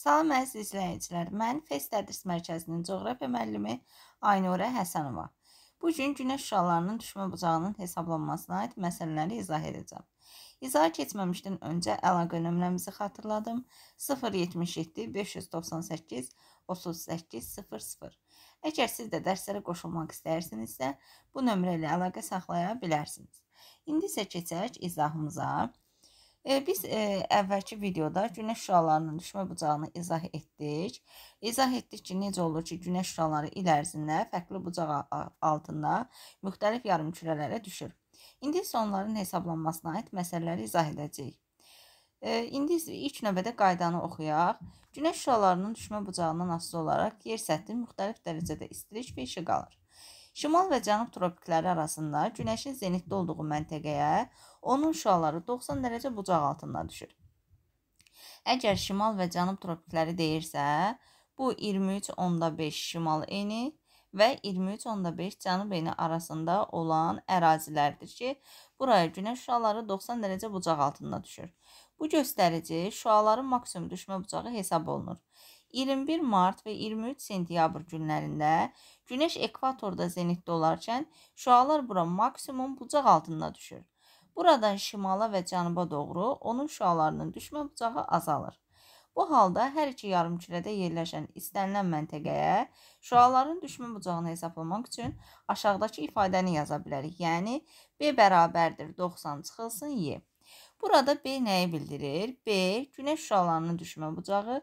Salam əziz izləyicilər. Mən Fes Tədris Mərkəzinin coğrafiya müəllimi Aynurə Həsənova. Bu gün günəş şüalarının düşmə bucağının hesablanmasına aid məsələləri izah edəcəm. İzaha keçməmişdən öncə əlaqə nömrəmizi xatırladım. 077 598 38 00. Əgər siz də dərslərə qoşulmaq istəyirsinizsə, bu nömrə ilə əlaqə saxlaya bilərsiniz. İndi isə keçək izahımıza. E, biz e, əvvəlki videoda günəş şüalarının düşmə bucağını izah etdik. İzah etdik ki, necə olur ki, günəş şüaları il ərzində fərqli bucaq altında müxtəlif yarımkürələrə düşür. İndi isə onların hesablanmasına aid məsələləri izah edəcəyik. E, indi ilk növbədə qaydanı oxuyaq. Günəş şüalarının düşmə bucağından asılı olaraq yer səthi müxtəlif dərəcədə istilik və işıq alır. Şimal və cənub tropikləri arasında günəşin zenitdə olduğu məntəqəyə Onun şüaları 90 dərəcə bucaq altında düşür. Əgər şimal və cənub tropikləri deyirsə, bu 23.5 şimal eni və 23.5 cənub eni arasında olan ərazilərdir ki, buraya günəş şüaları 90 dərəcə bucaq altında düşür. Bu göstərici şüaların maksimum düşmə bucağı hesab olunur. 21 mart və 23 sentyabr günlərində günəş ekvatorda zenitdə olarkən şüalar bura maksimum bucaq altında düşür. Buradan şimala və cənuba doğru onun şüalarının düşmə bucağı azalır. Bu halda hər iki yarımkürədə yerləşən istənilən məntəqəyə şüaların düşmə bucağını hesablamaq üçün aşağıdakı ifadəni yaza bilərik. Yəni B bərabərdir 90 çıxılsın Y. Burada B nəyi bildirir? B günəş şüalarının düşmə bucağı,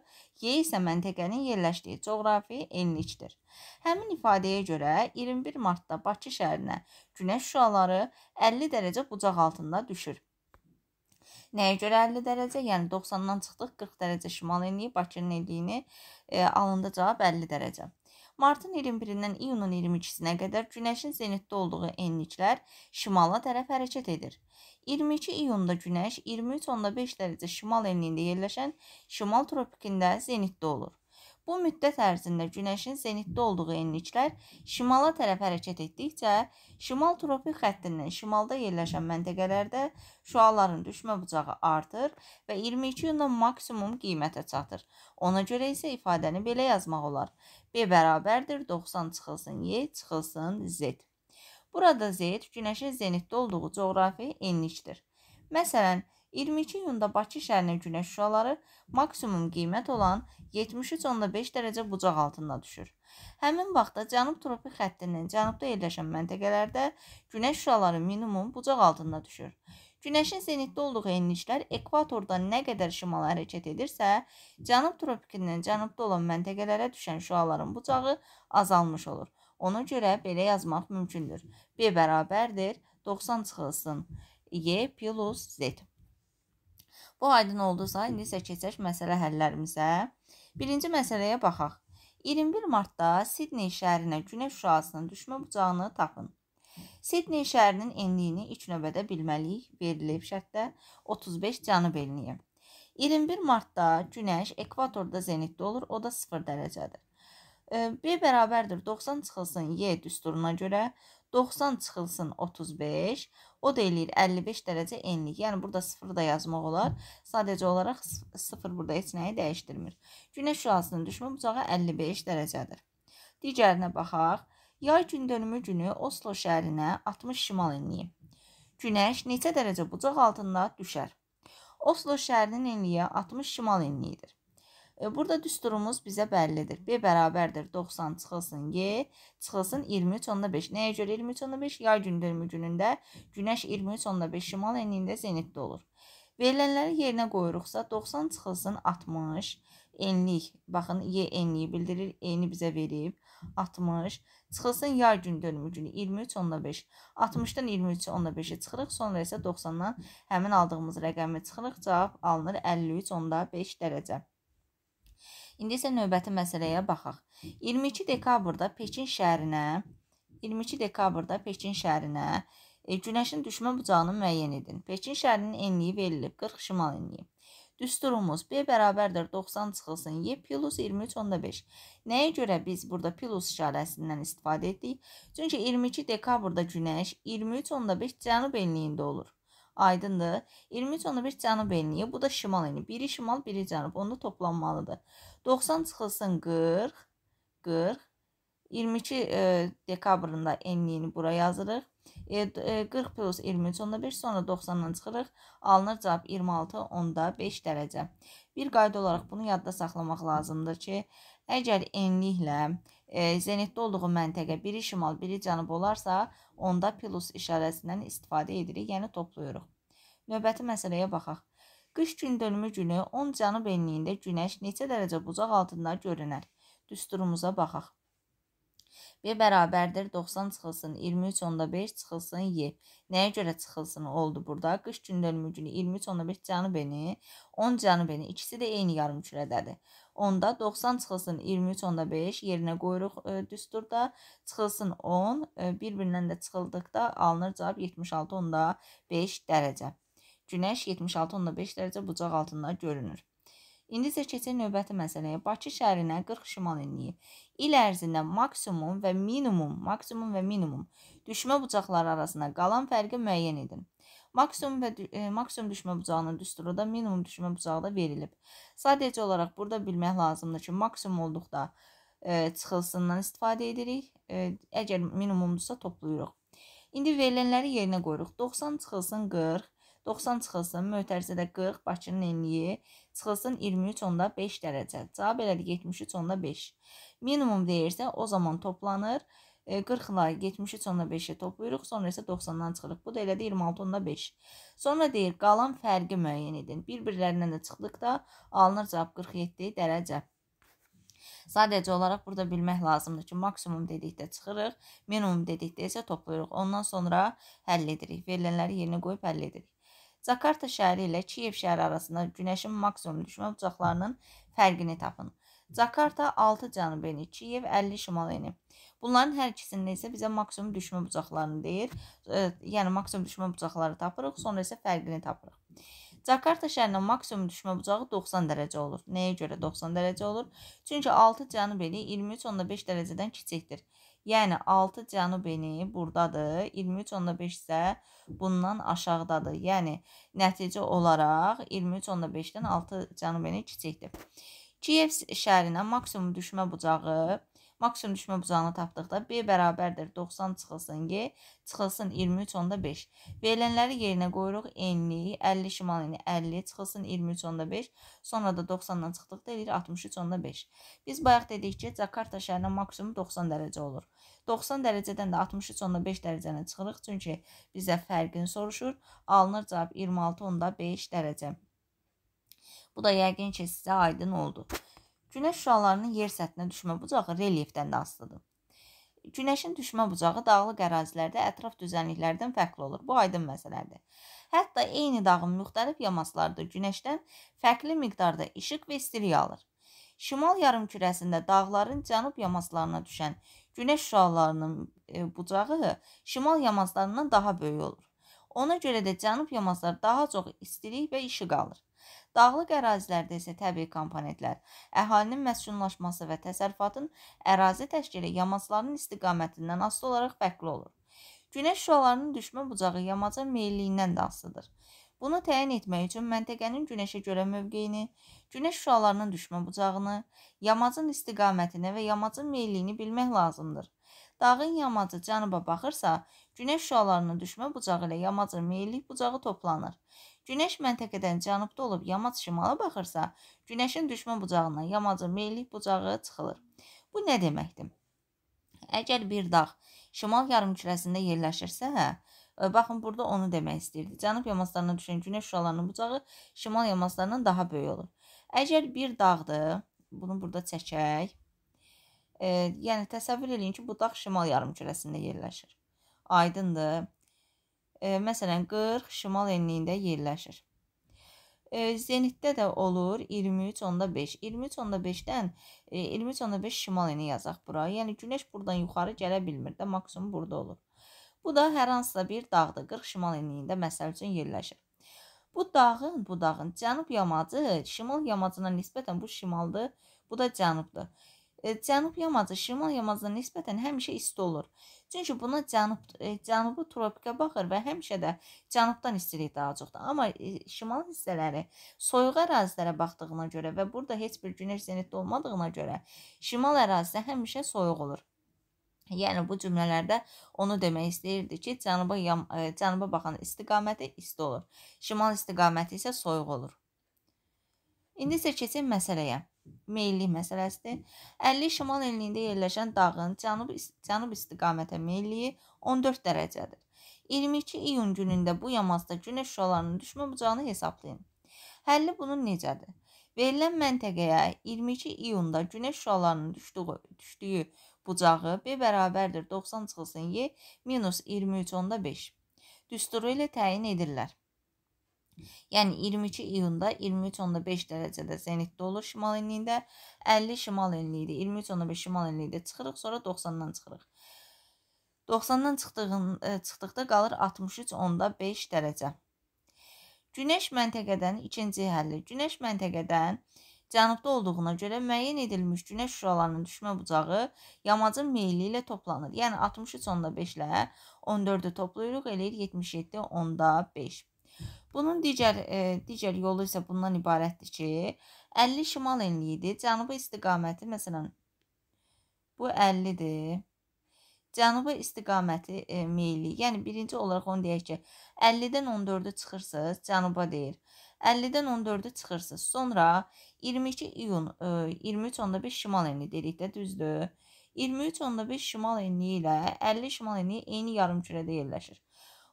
Y isə məntəqənin yerləşdiyi coğrafi enlikdir. Həmin ifadəyə görə 21 martda Bakı şəhərinə günəş şüaları 50 dərəcə bucaq altında düşür. Nəyə görə 50 dərəcə? Yəni 90-dan çıxdıq 40 dərəcə şimal enliyi Bakının enliyini e, alındı cavab 50 dərəcə. Martın 21-dən iyunun 22-sinə qədər Günəşin zenitdə olduğu enliklər şimala tərəf hərəkət edir. 22 iyunda Günəş 23.5 dərəcə şimal enliyində yerləşən şimal tropikində zenitdə olur. Bu müddət ərzində günəşin zenitdə olduğu enliklər şimala tərəf hərəkət etdikcə, şimal tropik xəttindən şimalda yerləşən məntəqələrdə şüaların düşmə bucağı artır və 22 iyunda maksimum qiymətə çatır. Ona görə isə ifadəni belə yazmaq olar: B bərabərdir 90 çıxılsın Y çıxılsın Z. Burada Z günəşin zenitdə olduğu coğrafi enlikdir. Məsələn, 22 iyunda Bakı şəhərinin günəş şüaları maksimum qiymət olan 73.5 dərəcə bucaq altında düşür. Həmin vaxtda cənub tropik xəttinin cənubda yerləşən məntəqələrdə günəş şüaları minimum bucaq altında düşür. Günəşin zenitdə olduğu enliklər ekvatordan nə qədər şimala hərəkət edirsə, cənub tropikindən cənubda olan məntəqələrə düşən şüaların bucağı azalmış olur. Ona görə belə yazmaq mümkündür. B bərabərdir 90 çıxılsın. Y e plus Z. Bu aydın oldusa, indi isə keçək məsələ həllərimizə. Birinci məsələyə baxaq. 21 martda Sidney şəhərinə günəş şüasının düşmə bucağını tapın. Sidney şəhərinin enliyini ilk növbədə bilməliyik. Verilib şərtdə 35 cənub enliyi. 21 martda günəş ekvatorda zenitdə olur, o da 0 dərəcədir. B bərabərdir 90 çıxılsın Y düsturuna görə, 90 çıxılsın 35, O da eləyir 55 dərəcə enlik. Yəni burada 0 da yazmaq olar. Sadəcə olaraq 0 burada heç nəyi dəyişdirmir. Günəş şüasının düşmə bucağı 55 dərəcədir. Digərinə baxaq. Yay gündönümü günü Oslo şəhərinə 60 şimal enliyi. Günəş neçə dərəcə bucaq altında düşər? Oslo şəhərinin enliyi 60 şimal enliyidir. E, burada düsturumuz bizə bəllidir. B bərabərdir 90 çıxılsın Y, çıxılsın 23 onda 5. Nəyə görə 23 onda 5? Yay gündürmü günündə günəş 23 onda 5 şimal enliyində zenitdə olur. Verilənləri yerinə qoyuruqsa 90 çıxılsın 60, enlik, baxın Y enliyi bildirir, eni bizə verib 60, çıxılsın yay gündürmü günü 23 onda 5. 60-dan 23 onda 5-ə çıxırıq, sonra isə 90-dan həmin aldığımız rəqəmi çıxırıq, cavab alınır 53 onda 5 dərəcə. İndi isə növbəti məsələyə baxaq. 22 dekabrda Pekin şəhərinə 22 dekabrda Pekin şəhərinə e, günəşin düşmə bucağını müəyyən edin. Pekin şəhərinin enliyi verilib 40 şimal enliyi. Düsturumuz B bərabərdir 90 çıxılsın Y plus 23.5. Nəyə görə biz burada plus işarəsindən istifadə etdik? Çünki 22 dekabrda günəş 23.5 cənub enliyində olur. Aydındır. 20 sonra bir cənub enliyi. Bu da şimal enliyi. Biri şimal, biri cənub. Onda toplanmalıdır. 90 çıxılsın 40. 40. 22 e, dekabrında enliyini bura yazırıq. 40 e, plus 23 onda 5 sonra 90-dan çıxırıq. Alınır cavab 26 onda 5 dərəcə. Bir qayda olaraq bunu yadda saxlamaq lazımdır ki, əgər enliklə e, zenitdə olduğu məntəqə biri şimal, biri cənub olarsa, onda plus işarəsindən istifadə edirik, yəni toplayırıq. Növbəti məsələyə baxaq. Qış gün dönümü günü 10 cənub enliyində günəş neçə dərəcə bucaq altında görünər? Düsturumuza baxaq. 1 bərabərdir 90 çıxılsın 23 onda 5 çıxılsın y. Nəyə görə çıxılsın oldu burada? Qış günü ölümü günü 23 onda 5 cənub eni, 10 cənub eni ikisi də eyni yarımkürədədir. Onda 90 çıxılsın 23 onda 5 yerinə qoyuruq e, düsturda. Çıxılsın 10, e, bir-birindən də çıxıldıqda alınır cavab 76 onda 5 dərəcə. Günəş 76 onda 5 dərəcə bucaq altında görünür. İndi isə keçək növbəti məsələyə. Bakı şəhərinə 40 şimal enliyi. İl ərzində maksimum və minimum, maksimum və minimum düşmə bucaqları arasında qalan fərqi müəyyən edin. Maksimum və e, maksimum düşmə bucağının düsturunda minimum düşmə bucağı da verilib. Sadəcə olaraq burada bilmək lazımdır ki, maksimum olduqda e, çıxılsından istifadə edirik. E, əgər minimumdursa toplayırıq. İndi verilənləri yerinə qoyuruq. 90 çıxılsın 40, 90 çıxılsın, mötərizədə 40, Bakının enliyi, çıxılsın 23 onda 5 dərəcə. Cavab elədi 73 onda 5. Minimum deyirsə o zaman toplanır. 40 ilə 73 onda 5-i toplayırıq, sonra isə 90-dan çıxırıq. Bu da elədir 26 onda 5. Sonra deyir, qalan fərqi müəyyən edin. Bir-birlərindən də çıxdıqda alınır cavab 47 dərəcə. Sadəcə olaraq burada bilmək lazımdır ki, maksimum dedikdə çıxırıq, minimum dedikdə isə toplayırıq. Ondan sonra həll edirik. Verilənləri yerinə qoyub həll edirik. Jakarta şəhəri ilə Kiyev şəhəri arasında günəşin maksimum düşmə bucaqlarının fərqini tapın. Jakarta 6 cənub eni, Kiyev 50 şimal eni. Bunların hər ikisində isə bizə maksimum düşmə bucaqlarını deyir. E, yəni maksimum düşmə bucaqları tapırıq, sonra isə fərqini tapırıq. Jakarta şəhərinin maksimum düşmə bucağı 90 dərəcə olur. Nəyə görə 90 dərəcə olur? Çünki 6 cənub eni 23.5 dərəcədən kiçikdir. Yəni 6 cənubeni burdadır. 23.5 isə bundan aşağıdadır. Yəni nəticə olaraq 23.5-dən 6 cənubeni kiçikdir. Kiyev şəhərinə maksimum düşmə bucağı maksimum düşmə bucağını tapdıqda B bərabərdir 90 çıxılsın G, çıxılsın 23.5. Verilənləri yerinə qoyuruq enli, 50 şimal eni 50 çıxılsın 23.5, sonra da 90-dan çıxdıqda eləyir 63.5. Biz bayaq dedik ki, Cakarta şəhərinə maksimum 90 dərəcə olur. 90 dərəcədən də 63.5 dərəcəni çıxırıq. Çünki bizə fərqini soruşur. Alınır cavab 26.5 dərəcə. Bu da yəqin ki, sizə aydın oldu. Günəş şüalarının yer səthinə düşmə bucağı reliefdən də asılıdır. Günəşin düşmə bucağı dağlıq ərazilərdə ətraf düzənliklərdən fərqli olur. Bu aydın məsələdir. Hətta eyni dağın müxtəlif yamasları da günəşdən fərqli miqdarda işıq və istiliyi alır. Şimal yarımkürəsində dağların cənub yamaslarına düşən Günəş şüalarının bucağı şimal yamaclarından daha böyük olur. Ona görə də cənub yamacları daha çox istilik və işıq alır. Dağlıq ərazilərdə isə təbii komponentlər, əhalinin məskunlaşması və təsərrüfatın ərazi təşkili yamacların istiqamətindən asılı olaraq fərqli olur. Günəş şüalarının düşmə bucağı yamaca meyilliyindən də asılıdır. Bunu təyin etmək üçün məntəqənin günəşə görə mövqeyini, günəş şüalarının düşmə bucağını, yamacın istiqamətini və yamacın meylliyini bilmək lazımdır. Dağın yamacı cənuba baxırsa, günəş şüalarının düşmə bucağı ilə yamacın meyllik bucağı toplanır. Günəş məntəqədən cənubda olub yamac şimala baxırsa, günəşin düşmə bucağından yamacın meyllik bucağı çıxılır. Bu nə deməkdir? Əgər bir dağ şimal yarımkürəsində yerləşirsə, hə, Baxın, burada onu demək istəyirdi. Cənub yamaslarına düşən günəş şüalarının bucağı şimal yamaslarından daha böyük olur. Əgər bir dağdır, bunu burada çəkək. E, yəni, təsəvvür edin ki, bu dağ şimal yarımkürəsində yerləşir. Aydındır. E, məsələn, 40 şimal enliyində yerləşir. E, zenitdə də olur 23.5. 23.5-dən e, 23.5 şimal eni yazaq bura. Yəni, günəş buradan yuxarı gələ bilmir də, maksimum burada olur. Bu da hər hansısa bir dağdır. 40 şimal enliyində məsəl üçün yerləşir. Bu dağın, bu dağın cənub yamacı şimal yamacına nisbətən bu şimaldır, bu da cənubdur. E, cənub yamacı şimal yamacına nisbətən həmişə isti olur. Çünki buna cənub e, cənubu tropika baxır və həmişə də cənubdan istilik daha çoxdur. Amma e, şimal hissələri soyuq ərazilərə baxdığına görə və burada heç bir günəş zenitdə olmadığına görə şimal ərazisi həmişə soyuq olur. Yəni bu cümlələrdə onu demək istəyirdi ki, cənuba e, cənuba baxan istiqaməti isti olur. Şimal istiqaməti isə soyuq olur. İndi isə keçək məsələyə. Meyllik məsələsidir. 50 şimal enliyində yerləşən dağın cənub cənub istiqamətə meylliyi 14 dərəcədir. 22 iyun günündə bu yamacda günəş şüalarının düşmə bucağını hesablayın. Həlli bunun necədir? Verilən məntəqəyə 22 iyunda günəş şüalarının düşdüyü, düşdüyü bucağı B bərabərdir 90 çıxılsın Y minus 23 onda 5 düsturu ilə təyin edirlər. Yəni 22 iyunda 23.5 dərəcədə zenitdə olur şimal enliyində, 50 şimal enliyində, 23.5 şimal enliyində çıxırıq, sonra 90-dan çıxırıq. 90-dan çıxdığın, e, çıxdıqda qalır 63.5 dərəcə. Günəş məntəqədən ikinci həlli. Günəş məntəqədən 63.5 cənubda olduğuna görə müəyyən edilmiş günəş şüalarının düşmə bucağı yamacın meyli ilə toplanır. Yəni 63.5 ilə 14-ü toplayırıq, eləyir 77.5. Bunun digər e, digər yolu isə bundan ibarətdir ki, 50 şimal enliyidir. Cənuba istiqaməti məsələn bu 50-dir cənuba istiqaməti e, meyli. Yəni birinci olaraq onu deyək ki, 50-dən 14-ə çıxırsınız, cənuba deyir. 50-dən 14-ə çıxırsınız. Sonra 22 iyun 23.5 e, şimal enli dedik də düzdür. 23.5 şimal enliyi ilə 50 şimal enliyi eyni yarımkürədə yerləşir.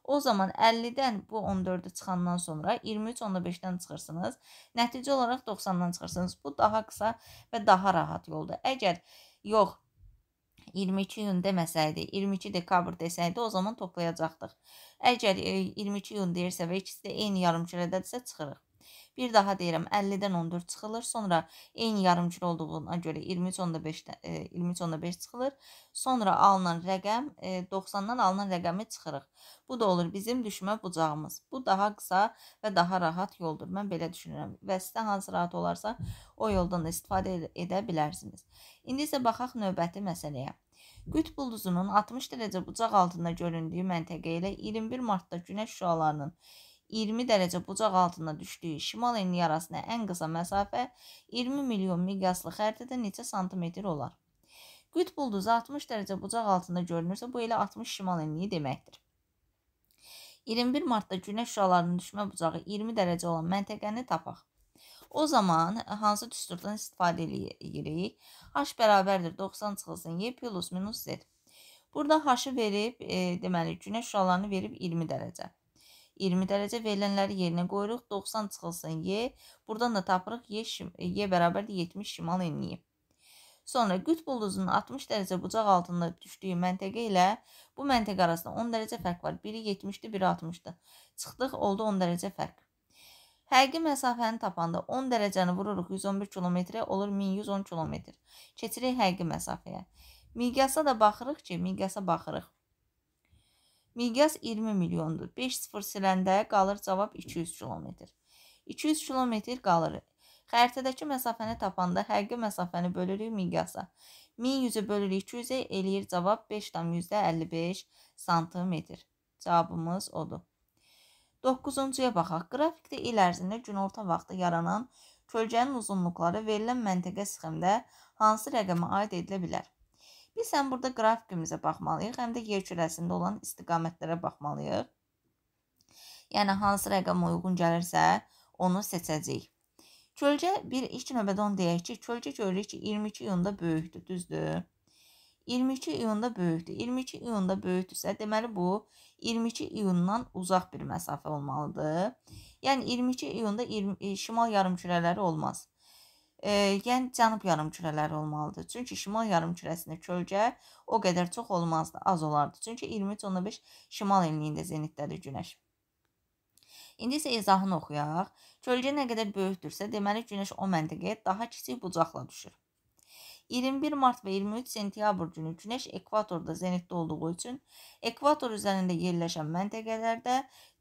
O zaman 50-dən bu 14-ə çıxandan sonra 23.5-dən çıxırsınız. Nəticə olaraq 90-dan çıxırsınız. Bu daha qısa və daha rahat yoldur. Əgər yox, 22 iyun deməsəydi, 22 dekabr desəydi, o zaman toplayacaqdıq. Əgər 22 e, iyun deyirsə və ikisi də eyni yarımkürədədirsə çıxırıq. Bir daha deyirəm 50-dən 14 çıxılır. Sonra eyni yarımçılı olduğuna görə 23.5 23.5 e, çıxılır. Sonra alınan rəqəm 90-dan e, alınan rəqəmi çıxırıq. Bu da olur bizim düşmə bucağımız. Bu daha qısa və daha rahat yoldur. Mən belə düşünürəm. Və sizə hansı rahat olarsa o yoldan da istifadə edə bilərsiniz. İndi isə baxaq növbəti məsələyə. Qütb ulduzunun 60 dərəcə bucaq altında göründüyü məntəqə ilə 21 martda günəş şüalarının 20 dərəcə bucaq altında düşdüyü şimal enli yarasına ən qısa məsafə 20 milyon miqyaslı xəritədə neçə santimetr olar? Qütb ulduzu 60 dərəcə bucaq altında görünürsə, bu elə 60 şimal enliyi deməkdir. 21 martda günəş şüalarının düşmə bucağı 20 dərəcə olan məntəqəni tapaq. O zaman e, hansı düsturdan istifadə edirik? H bərabərdir 90 çıxılsın y plus minus z. Burada h-ı verib, e, deməli günəş şüalarını verib 20 dərəcə. 20 dərəcə verilənləri yerinə qoyuruq. 90 çıxılsın y. Buradan da tapırıq y, e, y bərabərdir 70 şimal enliyi. Sonra qütb ulduzunun 60 dərəcə bucaq altında düşdüyü məntəqə ilə bu məntəqə arasında 10 dərəcə fərq var. Biri 70-dir, biri 60-dır. Çıxdıq, oldu 10 dərəcə fərq. Həqiqi məsafəni tapanda 10 dərəcəni vururuq 111 kilometrə olur 1110 kilometr. Keçirik həqiqi məsafəyə. Miqyasa da baxırıq ki, miqyasa baxırıq. Miqyas 20 milyondur. 5 sıfır siləndə qalır cavab 200 kilometr. 200 kilometr qalır. Xəritədəki məsafəni tapanda həqiqi məsafəni bölürük miqyasa. 1100-ü bölürük 200-ə eləyir cavab 5,55 santimetr. Cavabımız odur. Doqquzuncuya baxaq. Qrafikdə il ərzində günorta vaxtı yaranan kölgənin uzunluqları verilən məntəqə sxemdə hansı rəqəmə aid edilə bilər? Biz həm burada qrafikimizə baxmalıyıq, həm də yer kürəsində olan istiqamətlərə baxmalıyıq. Yəni hansı rəqəm uyğun gəlirsə, onu seçəcəyik. Kölgə bir ilk növbədə onu deyək ki, kölgə görürük ki, 22 iyunda böyükdür, düzdür? 22 iyunda böyükdür. 22 iyunda böyükdürsə, deməli bu 22 iyundan uzaq bir məsafə olmalıdır. Yəni 22 iyunda 20, e, şimal yarımkürələri olmaz. E, yəni cənub yarımkürələri olmalıdır. Çünki şimal yarımkürəsində kölgə o qədər çox olmazdı, az olardı. Çünki 23.5 şimal enliyində zenitdədir günəş. İndi isə izahını oxuyaq. Kölgə nə qədər böyükdürsə, deməli günəş o məntəqəyə daha kiçik bucaqla düşür. 21 Mart ve 23 sentyabr günü Güneş ekvatorda zenitdə olduğu üçün ekvator üzərində yerləşən məntəqələrdə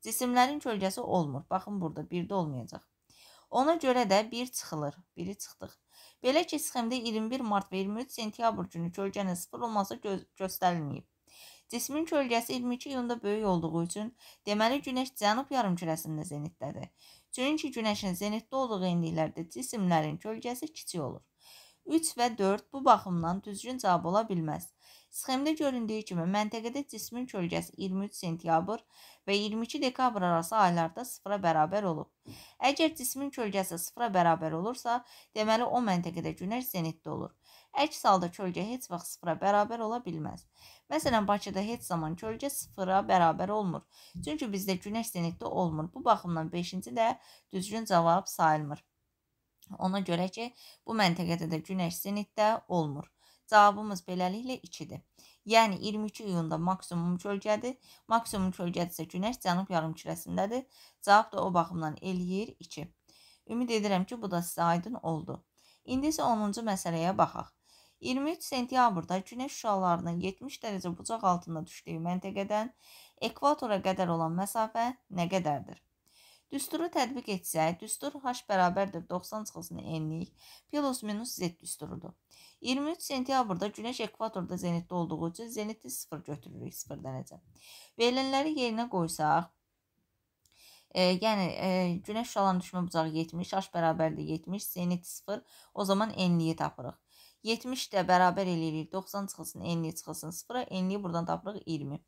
cisimlərin kölgəsi olmur. Baxın burada 1-də olmayacaq. Ona görə də 1 çıxılır. 1-i çıxdıq. Belə ki, sxemdə 21 mart və 23 sentyabr günü kölgənin 0 olması gö göstərilməyib. Cismin kölgəsi 22 iyunda böyük olduğu üçün, deməli günəş cənub yarımkürəsində zenitdədir. Çünki günəşin zenitdə olduğu enliklərdə cisimlərin kölgəsi kiçik olur. 3 və 4 bu baxımdan düzgün cavab ola bilməz. Sxemdə göründüyü kimi məntəqədə cismin kölgəsi 23 sentyabr və 22 dekabr arası aylarda 0-a bərabər olub. Əgər cismin kölgəsi 0-a bərabər olursa, deməli o məntəqədə günəş zenitdə olur. Əks halda kölgə heç vaxt 0-a bərabər ola bilməz. Məsələn, Bakıda heç zaman kölgə 0-a bərabər olmur. Çünki bizdə günəş zenitdə olmur. Bu baxımdan 5-ci də düzgün cavab sayılmır. Ona görə ki, bu məntəqədə də günəş zenitdə olmur. Cavabımız beləliklə 2-dir. Yəni 22 iyunda maksimum kölgədir. Maksimum kölgədə isə günəş cənub yarımkürəsindədir. Cavab da o baxımdan eləyir 2. Ümid edirəm ki, bu da sizə aydın oldu. İndi isə 10-cu məsələyə baxaq. 23 sentyabrda günəş şüalarının 70 dərəcə bucaq altında düşdüyü məntəqədən ekvatora qədər olan məsafə nə qədərdir? Düsturu tətbiq etsək, düstur h bərabərdir 90 çıxısını enlik, plus minus z düsturudur. 23 sentyabrda günəş ekvatorda zenitdə olduğu üçün zeniti 0 götürürük 0 dərəcə. Verilənləri yerinə qoysaq, e, yəni e, günəş şalan düşmə bucağı 70, h bərabərdir 70, zenit 0, o zaman enliyi tapırıq. 70 də bərabər eləyirik 90 çıxılsın, enliyi çıxılsın 0-a, enliyi buradan tapırıq 20.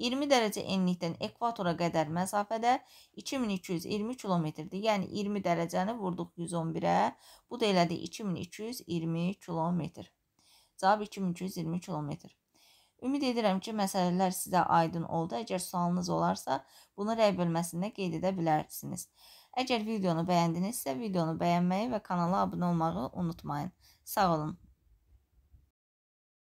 20 dərəcə enlikdən ekvatora qədər məsafədə 2220 kilometrdir. Yəni 20 dərəcəni vurduq 111-ə. Bu da elədi 2220 kilometr. Cavab 2220 kilometr. Ümid edirəm ki, məsələlər sizə aydın oldu. Əgər sualınız olarsa, bunu rəy bölməsində qeyd edə bilərsiniz. Əgər videonu bəyəndinizsə, videonu bəyənməyi və kanala abunə olmağı unutmayın. Sağ olun.